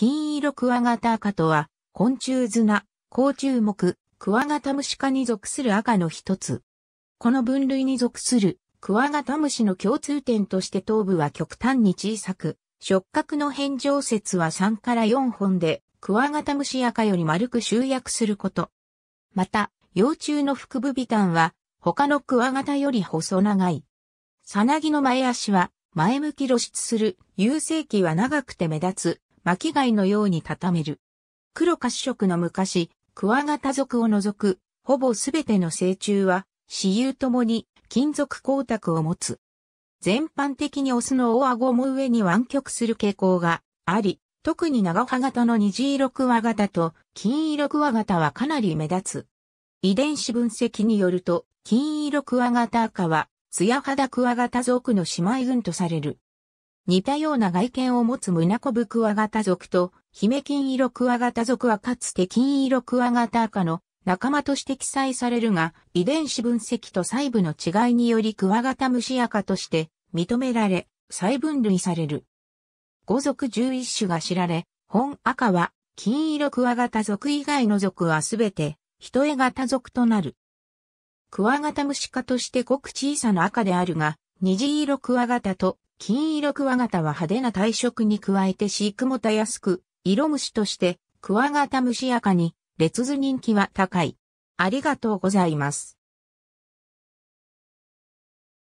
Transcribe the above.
金色クワガタアカとは、昆虫砂、甲虫目、クワガタムシ科に属する赤の一つ。この分類に属するクワガタムシの共通点として頭部は極端に小さく、触覚の変状節は3から4本で、クワガタムシ赤より丸く集約すること。また、幼虫の腹部ビタンは、他のクワガタより細長い。サナギの前足は、前向き露出する、有性器は長くて目立つ、巻貝のように畳める。黒褐色の昔、クワガタ族を除く、ほぼすべての成虫は、死雄ともに金属光沢を持つ。全般的にオスの大顎も上に湾曲する傾向があり、特に長葉型の虹色クワガタと金色クワガタはかなり目立つ。遺伝子分析によると、金色クワガタ赤は、ツヤ肌クワガタ族の姉妹群とされる。似たような外見を持つ胸コブクワガタ族と、姫金色クワガタ族はかつて金色クワガタ赤の仲間として記載されるが、遺伝子分析と細部の違いによりクワガタムシ赤として認められ、再分類される。5族11種が知られ、本赤は金色クワガタ族以外の族はすべて人絵型族となる。クワガタムシ科としてごく小さな赤であるが、虹色クワガタと金色クワガタは派手な体色に加えて飼育もたやすく、色虫としてクワガタ虫赤に、列図人気は高い。ありがとうございます。